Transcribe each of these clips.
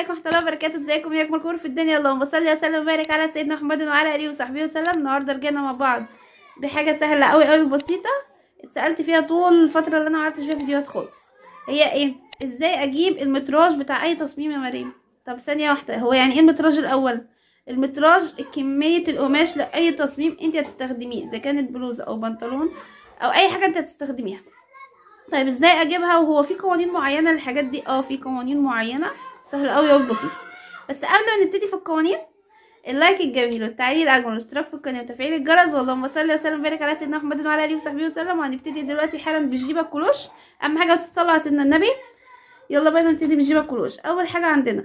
عليكم ورحمه الله وبركاته ازيكم يا الكور في الدنيا اللهم صل وسلم وبارك على سيدنا محمد وعلى اله وصحبه وسلم النهارده رجعنا مع بعض بحاجه سهله قوي قوي بسيطه اتسالت فيها طول الفتره اللي انا قعدت فيها فيديوهات خالص هي ايه ازاي اجيب المتراج بتاع اي تصميم يا مريم طب ثانيه واحده هو يعني ايه المتراج الاول المتراج كميه القماش لاي تصميم انت هتستخدميه اذا كانت بلوزه او بنطلون او اي حاجه انت هتستخدميها طيب ازاي اجيبها وهو في قوانين معينه للحاجات دي اه في قوانين معينه سهل قوي اهو بسيط بس قبل ما نبتدي في القوانين اللايك الجميل والتعليق الاجمل والاشتراك في القناه وتفعيل الجرس واللهم صل وسلم وبارك على سيدنا محمد وعلى اله وصحبه وسلم وهنبتدي دلوقتي حالا بالجيبه كلوش اهم حاجه بس تصلوا على سيدنا النبي يلا بينا نبتدي بالجيبه كلوش اول حاجه عندنا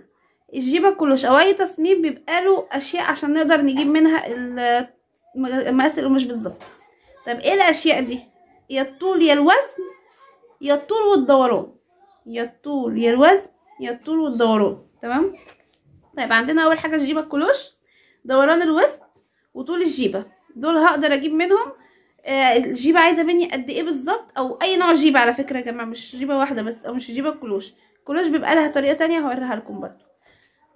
الجيبه كلوش او اي تصميم بيبقى له اشياء عشان نقدر نجيب منها مقاس القماش بالظبط طب ايه الاشياء دي يا الطول يا الوزن يا الطول والدوران يا الطول يا الوزن يا الطول والدوران تمام طيب عندنا اول حاجه الجيبه الكلوش دوران الوسط وطول الجيبه دول هقدر اجيب منهم آه الجيبه عايزه مني قد ايه بالظبط او اي نوع جيبه على فكره يا جماعه مش جيبه واحده بس او مش جيبه الكلوش الكلوش بيبقى لها طريقه تانية هوريها لكم برده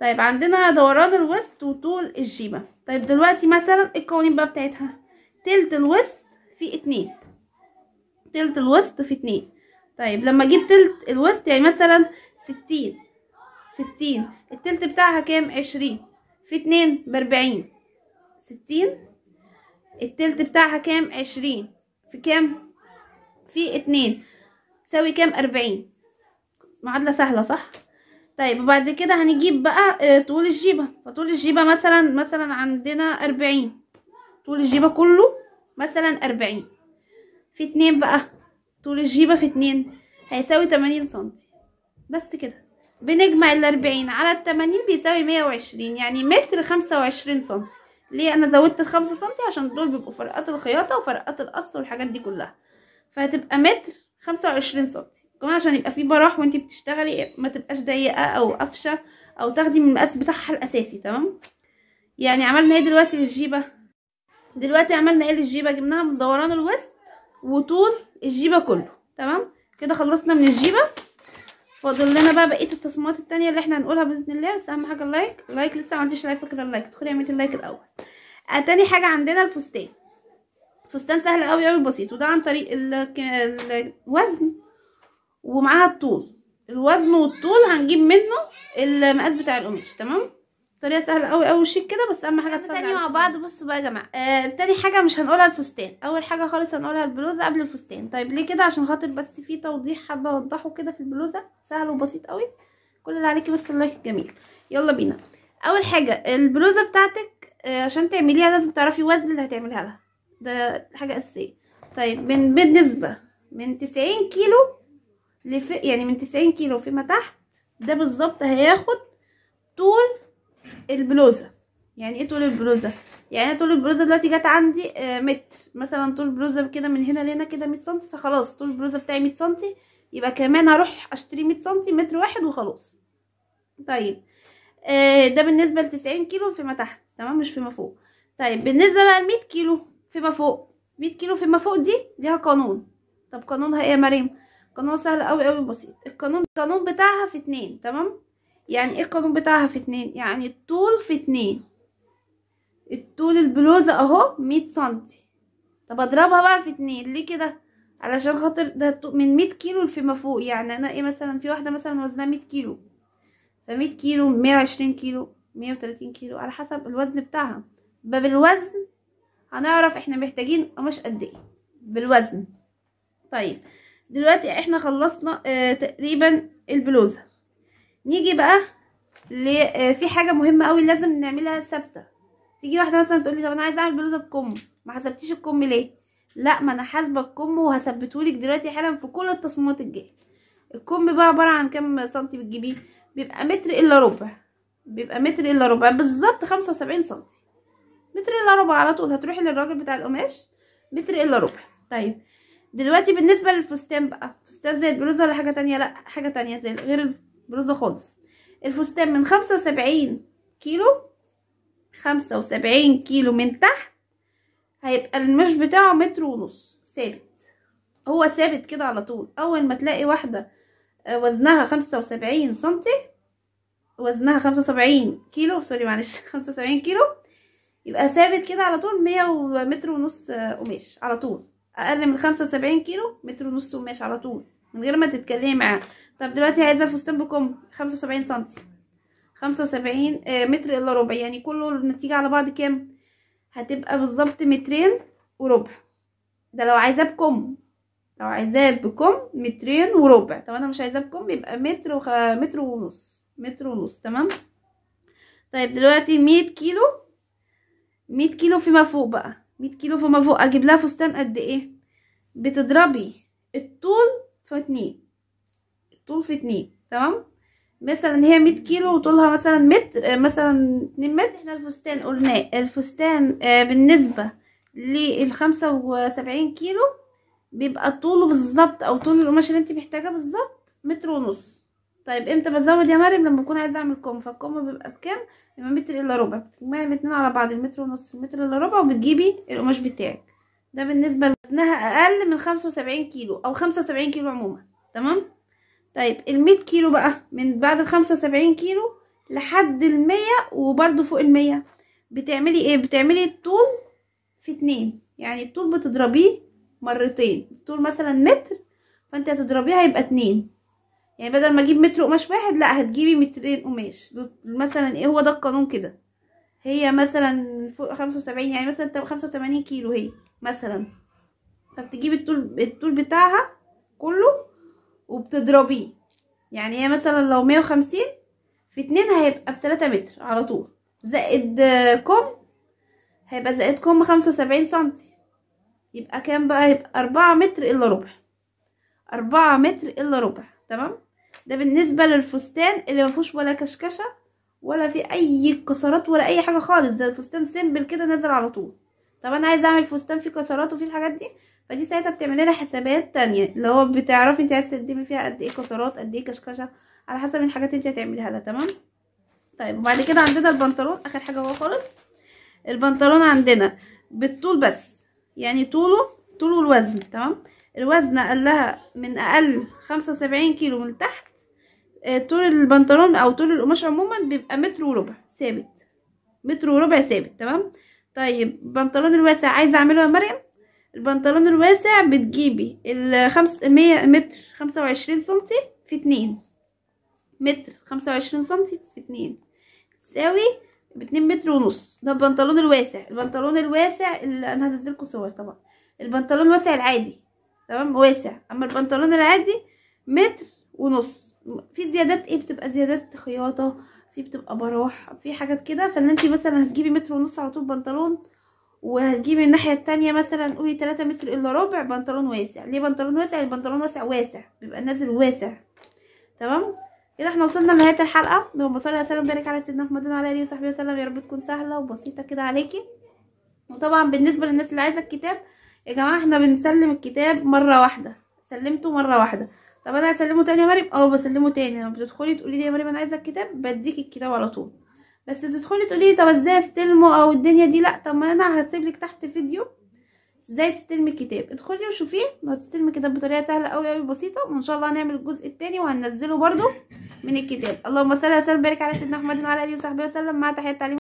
طيب عندنا دوران الوسط وطول الجيبه طيب دلوقتي مثلا إيه القوانين بقى بتاعتها تلت الوسط في اتنين تلت الوسط في اتنين طيب لما اجيب تلت الوسط يعني مثلا ستين ستين التلت بتاعها كام عشرين في اتنين باربعين ستين التلت بتاعها كام عشرين في كام في اتنين تساوي كام اربعين معادلة سهلة صح طيب وبعد كده هنجيب بقى آه، طول الجيبة فطول الجيبة مثلا مثلا عندنا اربعين طول الجيبة كله مثلا اربعين في اتنين بقى طول الجيبة في اتنين هيساوي تمانين سنتي بس كده بنجمع الأربعين على التمانين بيساوي مية وعشرين يعني متر خمسة وعشرين سنتي ليه أنا زودت الخمسة سنتي عشان دول بيبقوا فرقات الخياطة وفرقات القص والحاجات دي كلها فهتبقى متر خمسة وعشرين سنتي كمان عشان يبقى فيه براح وانتي بتشتغلي ما تبقاش ضيقة أو قفشة أو تاخدي من المقاس بتاعها الأساسي تمام يعني عملنا ايه دلوقتي للجيبة دلوقتي عملنا ايه للجيبة جبناها من دوران الوسط وطول الجيبه كله تمام كده خلصنا من الجيبه فاضل لنا بقى بقيه التصميمات التانية اللي احنا هنقولها باذن الله بس اهم حاجه اللايك اللايك لسه ما عنديش لايك فكره اللايك ادخلي اعملي اللايك الاول آه، تاني حاجه عندنا الفستان فستان سهل قوي قوي بسيط وده عن طريق الوزن ومعاها الطول الوزن والطول هنجيب منه المقاس بتاع القماش تمام طريقه سهله قوي قوي شيك كده بس اهم حاجه تسوي تاني مع بعض بصوا بقى يا جماعه آه تاني حاجه مش هنقولها الفستان اول حاجه خالص هنقولها البلوزه قبل الفستان طيب ليه كده عشان خاطر بس في توضيح حابه اوضحه كده في البلوزه سهل وبسيط قوي كل اللي عليكي بس اللايك الجميل يلا بينا اول حاجه البلوزه بتاعتك آه عشان تعمليها لازم تعرفي وزن اللي هتعمليها لها ده حاجه اساسيه طيب من بالنسبه من 90 كيلو لف... يعني من 90 كيلو فيما تحت ده بالظبط هياخد طول البلوزه يعني ايه طول البلوزه يعني طول البلوزه دلوقتي جت عندي آه، متر مثلا طول البلوزه كده من هنا لهنا كده 100 سم فخلاص طول البلوزه بتاعي 100 سم يبقى كمان هروح اشتري 100 سم متر واحد وخلاص طيب آه، ده بالنسبه ل 90 كيلو فيما تحت تمام مش فيما فوق طيب بالنسبه بقى ل 100 كيلو فيما فوق 100 كيلو فيما فوق دي ليها قانون طب قانونها ايه يا مريم قانون سهل قوي قوي بسيط القانون القانون بتاعها في اتنين تمام يعني ايه القانون بتاعها في اتنين يعني الطول في اتنين الطول البلوزة اهو مية سنتي طب اضربها بقى في اتنين ليه كده علشان خاطر ده من مية كيلو ما فوق يعني انا ايه مثلا في واحدة مثلا وزنها مية كيلو فمية كيلو مية وعشرين كيلو مية وتلاتين كيلو على حسب الوزن بتاعها باب بالوزن هنعرف احنا محتاجين قماش قد ايه بالوزن طيب دلوقتي احنا خلصنا اه تقريبا البلوزه نيجي بقى آه، في حاجه مهمه قوي لازم نعملها ثابته تيجي واحده مثلا تقولي طب انا عايزه اعمل بلوزه بكم ما حسبتيش الكم ليه لا ما انا حاسبه الكم وهثبتهولك دلوقتي حالا في كل التصميمات الجايه الكم بقى عباره عن كام سنتي بتجيبيه بيبقى متر الا ربع بيبقى متر الا ربع بالظبط خمسة وسبعين سنتي متر الا ربع على طول هتروحي للراجل بتاع القماش متر الا ربع طيب دلوقتي بالنسبه للفستان بقى فستان زي البلوزه ولا حاجه تانية لا حاجه تانية زي غير بلوزة خالص الفستان من خمسة وسبعين كيلو خمسة وسبعين كيلو من تحت هيبقى المش بتاعه متر ونص ثابت هو ثابت كده على طول اول ما تلاقي واحدة آه، وزنها خمسة وسبعين سنتي وزنها خمسة وسبعين كيلو سوري معلش خمسة وسبعين كيلو يبقى ثابت كده على طول مية ومتر ونص آه، قماش على طول اقل من خمسة وسبعين كيلو متر ونص قماش على طول من غير ما تتكلمي معاها طب دلوقتي عايزه الفستان بكم 75 خمسه 75 آه، متر الا ربع يعني كله النتيجه على بعض كام هتبقى بالظبط مترين وربع ده لو عايزاه بكم لو عايزاه بكم مترين وربع طب انا مش عايزاه بكم يبقى متر وخ... متر ونص متر ونص تمام طيب دلوقتي 100 كيلو 100 كيلو فيما فوق بقى 100 كيلو فيما فوق اجيب لها فستان قد ايه بتضربي الطول فاتنين طول في اتنين تمام مثلا هي مية كيلو وطولها مثلا متر آه، مثلا اتنين متر احنا الفستان قلناه الفستان آه، بالنسبة للخمسة وسبعين كيلو بيبقى طوله بالظبط او طول القماش اللي انت محتاجاه بالظبط متر ونص طيب امتى بزود يا مريم لما بكون عايزه اعمل كم فالكم بيبقى بكام بيبقى متر الا ربع بتجمعي الاتنين على بعض المتر ونص المتر الا ربع وبتجيبي القماش بتاعك ده بالنسبة لوزنها أقل من خمسة وسبعين كيلو أو خمسة وسبعين كيلو عموما تمام طيب المية كيلو بقى من بعد الخمسة وسبعين كيلو لحد المية وبرده فوق المية بتعملي ايه بتعملي الطول في اتنين يعني الطول بتضربيه مرتين الطول مثلا متر فانت هتضربيها هيبقى اتنين يعني بدل ما اجيب متر قماش واحد لا هتجيبي مترين قماش مثلا ايه هو ده القانون كده هي مثلا فوق خمسة وسبعين يعني مثلا خمسة وتمانين كيلو هي مثلا فبتجيب الطول الطول بتاعها كله وبتضربيه يعني هي مثلا لو مية وخمسين في اتنين هيبقى بتلاتة متر على طول زائد كم هيبقى زائد كم خمسة وسبعين سنتي يبقى كام بقى يبقى أربعة متر إلا ربع أربعة متر إلا ربع تمام ده بالنسبة للفستان اللي مفيهوش ولا كشكشة ولا في أي كسرات ولا أي حاجة خالص ده الفستان سيمبل كده نازل على طول طب انا عايزه اعمل فستان فيه كسرات وفيه الحاجات دي فدي ساعتها بتعملي لها حسابات تانية اللي هو بتعرفي انت عايزه تقدمي فيها قد ايه كسرات قد ايه كشكشه على حسب الحاجات انت هتعمليها لها تمام طيب وبعد كده عندنا البنطلون اخر حاجه هو خالص البنطلون عندنا بالطول بس يعني طوله طوله والوزن تمام الوزن قال لها من اقل خمسة وسبعين كيلو من تحت آه، طول البنطلون او طول القماش عموما بيبقى متر وربع ثابت متر وربع ثابت تمام طيب البنطلون الواسع عايزه اعمله يا مريم البنطلون الواسع بتجيبي الخمس مية متر خمسة وعشرين سنتي في اتنين متر خمسة وعشرين سنتي في اتنين تساوي باتنين متر ونص ده البنطلون الواسع البنطلون الواسع اللي انا هنزلكوا صور طبعا البنطلون الواسع العادي تمام واسع اما البنطلون العادي متر ونص في زيادات ايه بتبقى زيادات خياطه دي بتبقى براح في حاجات كده فان انت مثلا هتجيبي متر ونص على طول بنطلون وهتجيبي الناحيه التانية مثلا قولي 3 متر الا ربع بنطلون واسع ليه بنطلون واسع البنطلون واسع واسع بيبقى نازل واسع تمام كده احنا وصلنا لنهايه الحلقه اللهم صل وسلم وبارك على سيدنا محمد وعلى اله وصحبه وسلم يا رب تكون سهله وبسيطه كده عليكي وطبعا بالنسبه للناس اللي عايزه الكتاب يا جماعه احنا بنسلم الكتاب مره واحده سلمته مره واحده طب انا هسلمه تاني يا مريم اه بسلمه تاني لما بتدخلي تقولي لي يا مريم انا عايزه الكتاب بديك الكتاب على طول بس تدخلي تقولي لي طب ازاي استلمه او الدنيا دي لا طب ما انا هسيب لك تحت فيديو ازاي تستلمي الكتاب ادخلي وشوفيه هتستلمي الكتاب بطريقه سهله قوي قوي بسيطه وان شاء الله هنعمل الجزء الثاني وهننزله برده من الكتاب اللهم صل وسلم وبارك على سيدنا محمد وعلى اله وصحبه وسلم مع تحيه